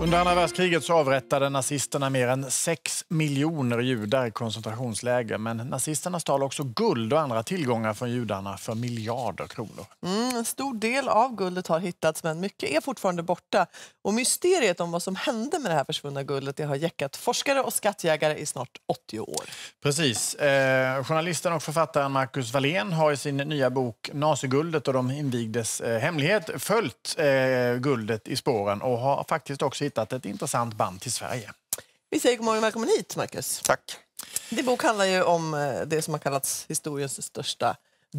Under andra världskriget så avrättade nazisterna mer än 6 miljoner judar i koncentrationsläger. Men nazisterna stal också guld och andra tillgångar från judarna för miljarder kronor. Mm, en stor del av guldet har hittats, men mycket är fortfarande borta. Och mysteriet om vad som hände med det här försvunna guldet det har jäckat forskare och skattjägare i snart 80 år. Precis. Eh, journalisten och författaren Marcus Wallén har i sin nya bok Naziguldet och de invigdes eh, hemlighet följt eh, guldet i spåren och har faktiskt också hittat ett intressant band till Sverige. Vi säger god morgon och välkommen hit, Marcus. Tack. Din bok handlar ju om eh, det som har kallats historiens största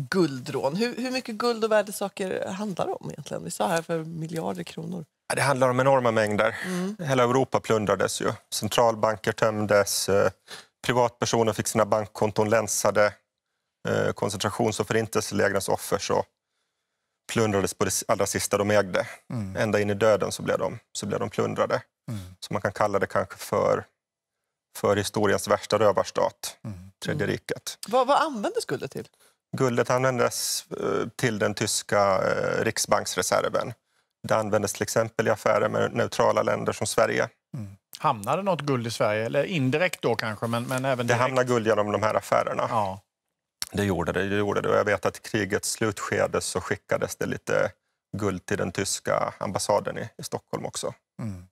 guldrån. Hur, hur mycket guld och värdesaker handlar det om egentligen? Vi sa här för miljarder kronor. det handlar om enorma mängder. Mm. Hela Europa plundrades ju. Centralbanker tömdes, eh, privatpersoner fick sina bankkonton länsade, eh, koncentrations och förintelselägrens offer så plundrades på det allra sista de ägde. Mm. Ända in i döden så blev de, så blev de plundrade. Mm. Så man kan kalla det kanske för, för historiens värsta rövarstat, mm. Tredje mm. riket. Vad, vad användes guldet till? Guldet användes eh, till den tyska eh, riksbanksreserven. Det användes till exempel i affärer med neutrala länder som Sverige. Mm. Hamnade något guld i Sverige? Eller indirekt då kanske, men, men även Det hamnar guld genom de här affärerna. Ja. Det gjorde det. det, gjorde det. Och jag vet att i krigets slutskede så skickades det lite guld till den tyska ambassaden i, i Stockholm också. Mm.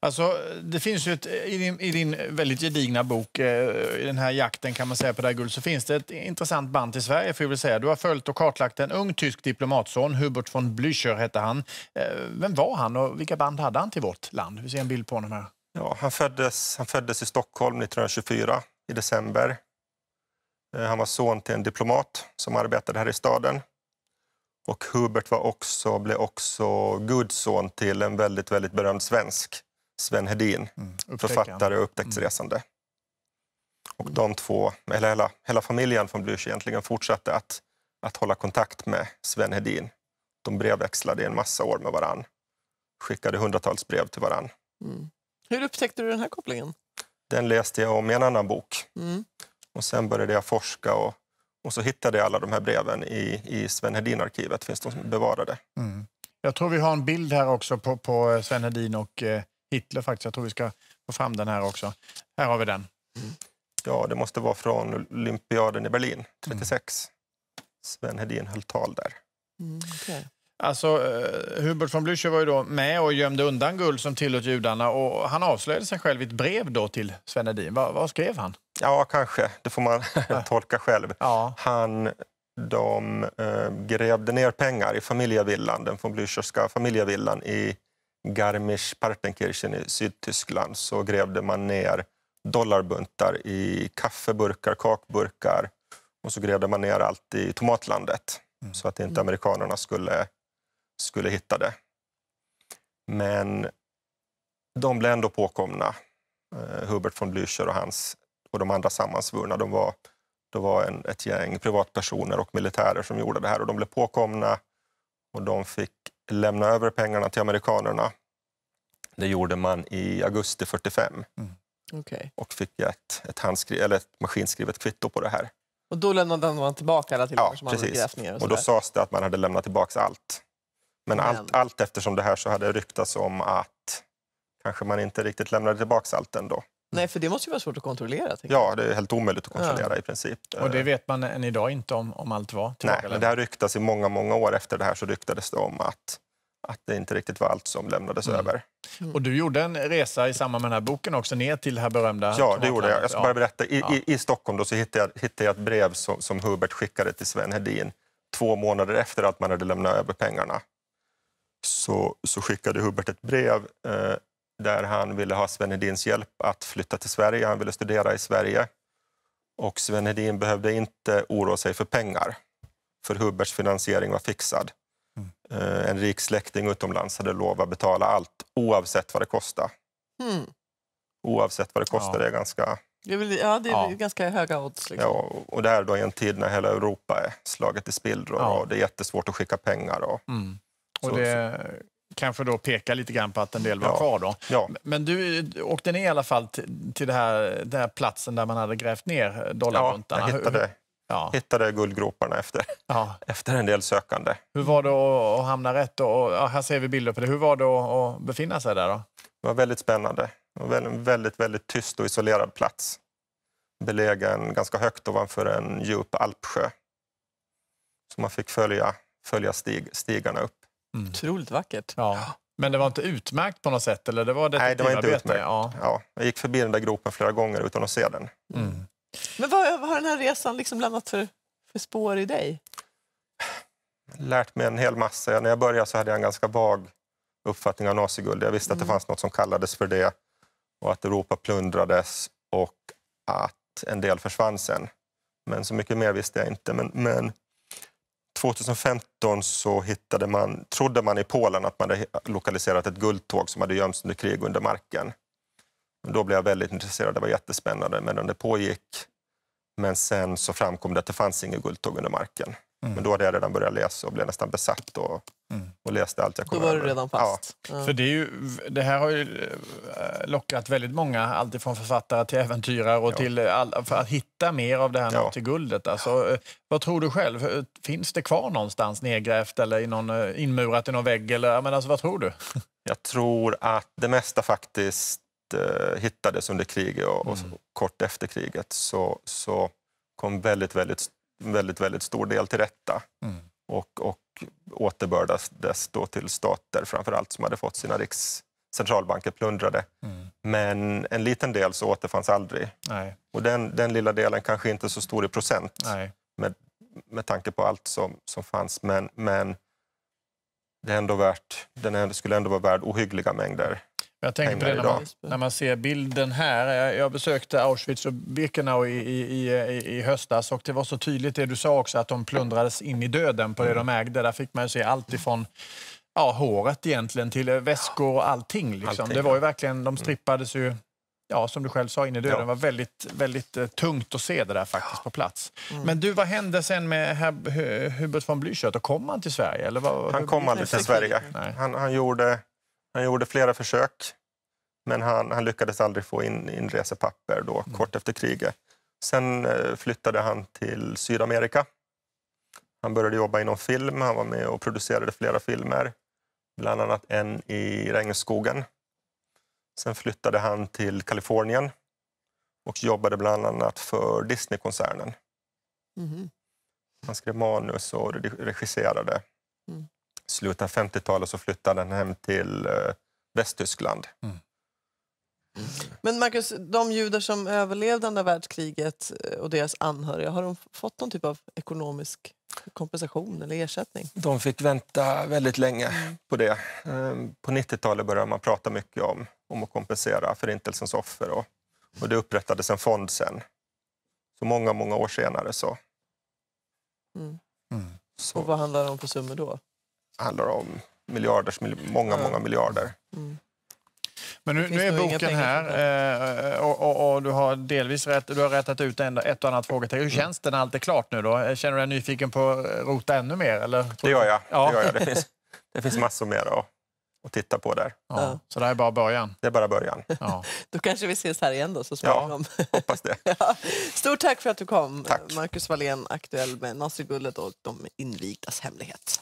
Alltså, det finns ju ett, i, din, i din väldigt gedigna bok, eh, i den här jakten kan man säga på det här guld, så finns det ett intressant band till Sverige. För jag vill säga. Du har följt och kartlagt en ung tysk diplomatson, Hubert von Blücher hette han. Eh, vem var han och vilka band hade han till vårt land? Vi ser en bild på honom här. Ja, han, föddes, han föddes i Stockholm 1924 i december. Eh, han var son till en diplomat som arbetade här i staden. Och Hubert var också, blev också gudson till en väldigt, väldigt berömd svensk, Sven Hedin, mm. författare och upptäcktsresande. Mm. Och de två, eller hela, hela familjen från Blücher egentligen, fortsatte att, att hålla kontakt med Sven Hedin. De brevväxlade i en massa år med varann. Skickade hundratals brev till varann. Mm. Hur upptäckte du den här kopplingen? Den läste jag om i en annan bok. Mm. Och sen började jag forska och, och så hittade jag alla de här breven i, i Sven Hedin-arkivet, finns de bevarade. Mm. Jag tror vi har en bild här också på, på eh, Sven Hedin och eh, Hitler faktiskt. Jag tror vi ska få fram den här också. Här har vi den. Mm. Ja, det måste vara från olympiaden i Berlin 36. Mm. Sven Hedin höll tal där. Mm, okay. Alltså, eh, Hubert von Blücher var ju då med och gömde undan guld som tillhörde judarna och han avslöjade sig själv i ett brev då till Sven Hedin. Vad, vad skrev han? Ja, kanske. Det får man tolka själv. Ja. Han, de eh, grävde ner pengar i familjevillan, den von Blücherska familjevillan i Garmisch-Partenkirchen i Sydtyskland. Så grävde man ner dollarbuntar i kaffeburkar, kakburkar och så grävde man ner allt i tomatlandet mm. så att inte mm. amerikanerna skulle, skulle hitta det. Men de blev ändå påkomna, eh, Hubert von Blücher och hans och de andra sammansvurna, de var, det var en, ett gäng privatpersoner och militärer som gjorde det här och de blev påkomna och de fick lämna över pengarna till amerikanerna. Det gjorde man i augusti 45 mm. okay. och fick ett, ett, handskri- eller ett maskinskrivet kvitto på det här. Och då lämnade man tillbaka alla tillgångar ja, som precis. hade grävt ner? Och, och då sades det att man hade lämnat tillbaka allt. Men, Men. Allt, allt eftersom det här så hade ryktats om att kanske man inte riktigt lämnade tillbaka allt ändå. Nej, för det måste ju vara svårt att kontrollera. Ja, det är helt omöjligt att kontrollera ja. i princip. Och det eh. vet man än idag inte om, om allt var Nej, men det här ryktas i många, många år efter det här så ryktades det om att, att det inte riktigt var allt som lämnades mm. över. Mm. Och du gjorde en resa i samband med den här boken också ner till det här berömda Ja, det gjorde jag. Jag ska bara berätta. I, ja. i, i Stockholm då så hittade jag, hittade jag ett brev som, som Hubert skickade till Sven Hedin två månader efter att man hade lämnat över pengarna. Så, så skickade Hubert ett brev eh, där han ville ha Sven Hedins hjälp att flytta till Sverige. Han ville studera i Sverige. Och Sven Hedin behövde inte oroa sig för pengar, för Huberts finansiering var fixad. Mm. Eh, en rik släkting utomlands hade lovat att betala allt, oavsett vad det kostade. Mm. Oavsett vad det kostade, ja. är ganska... Det är, ja, det är ja. ganska höga odds. Liksom. Ja, och det här då i en tid när hela Europa är slaget i spillror ja. och det är jättesvårt att skicka pengar. Och, mm. och det kanske då pekar lite grann på att en del var ja. kvar. Då. Ja. Men du åkte ner i alla fall till, till den här, det här platsen där man hade grävt ner dollarbuntarna. Ja, jag hittade, ja. hittade guldgroparna efter, ja. efter en del sökande. Hur var det att, att hamna rätt? Och, ja, här ser vi bilder på det. Hur var det att, att befinna sig där? Då? Det var väldigt spännande. Det var en väldigt, väldigt tyst och isolerad plats. Belägen ganska högt ovanför en djup alpsjö. Så man fick följa, följa stig, stigarna upp. Mm. Otroligt vackert. Ja. Men det var inte utmärkt på något sätt? Eller det var Nej, det var inte utmärkt. Ja. ja. jag gick förbi den där gropen flera gånger utan att se den. Mm. Men vad, vad, har den här resan liksom lämnat för, för spår i dig? Lärt mig en hel massa. När jag började så hade jag en ganska vag uppfattning av naziguld. Jag visste mm. att det mm. fanns något som kallades för det och att Europa plundrades och att en del försvann sen. Men så mycket mer visste jag inte. Men, men 2015 så hittade man, trodde man i Polen att man hade lokaliserat ett guldtåg som hade gömts under krig under marken. Då blev jag väldigt intresserad, det var jättespännande, men det pågick. Men sen så framkom det att det fanns inget guldtåg under marken. Mm. Men då hade jag redan börjat läsa och blev nästan besatt och, mm. och läste allt jag kom Då var du redan fast. Ja. För det, ju, det, här har ju eh, lockat väldigt många, alltifrån författare till äventyrare och ja. till eh, all, för att hitta mer av det här ja. till guldet. Alltså, eh, vad tror du själv? Finns det kvar någonstans nedgrävt eller i någon, inmurat i någon vägg? Eller, men alltså, vad tror du? Jag tror att det mesta faktiskt eh, hittades under kriget och, mm. och kort efter kriget så, så kom väldigt, väldigt väldigt, väldigt stor del till rätta mm. och, och återbördades då till stater framförallt som hade fått sina riks centralbanker plundrade. Mm. Men en liten del så återfanns aldrig. Nej. Och den, den lilla delen kanske inte är så stor i procent Med, med tanke på allt som, som fanns, men, men det är ändå värt, den skulle ändå vara värd ohyggliga mängder jag tänker på det när man, när man ser bilden här. Jag besökte Auschwitz och Birkenau i, i, i, i höstas och det var så tydligt det du sa också att de plundrades in i döden på det mm. de ägde. Där fick man se allt ifrån ja, håret egentligen till eh, väskor och allting. Liksom. allting det var ju verkligen, de mm. strippades ju ja, som du själv sa, in i döden. Ja. var väldigt, väldigt eh, tungt att se det där faktiskt på plats. Mm. Men du, vad hände sen med Herb, Hubert von Blücher? Kom han till Sverige? Eller vad, han kom aldrig till Sverige. Han, han, gjorde han gjorde flera försök, men han, han lyckades aldrig få in inresepapper då, mm. kort efter kriget. Sen eh, flyttade han till Sydamerika. Han började jobba inom film, han var med och producerade flera filmer, bland annat en i regnskogen. Sen flyttade han till Kalifornien och jobbade bland annat för Disney-koncernen. Mm. Han skrev manus och regisserade. Mm slutet av 50-talet så flyttade han hem till eh, Västtyskland. Mm. Men Marcus, de judar som överlevde andra världskriget eh, och deras anhöriga, har de fått någon typ av ekonomisk kompensation eller ersättning? De fick vänta väldigt länge mm. på det. Ehm, på 90-talet började man prata mycket om, om att kompensera Förintelsens offer och, och det upprättades en fond sen. Så många, många år senare så. Mm. mm så. Och vad handlar det om för summor då? handlar om miljarders, många, många miljarder. Mm. Men nu, nu är boken här eh, och, och, och, du har delvis rätt, du har rättat ut ett och annat frågetecken. Hur mm. känns det när allt är klart nu då? Känner du dig nyfiken på att rota ännu mer? Eller? Det gör jag. Ja. Det, gör jag. Det, finns, det finns massor mer att, att titta på där. Ja. Ja. Så det här är bara början? Det är bara början. Ja. Då kanske vi ses här igen då så småningom. Ja, hoppas det. Ja. Stort tack för att du kom, tack. Marcus Wallén, aktuell med Nazigullet och de invigdas hemlighet.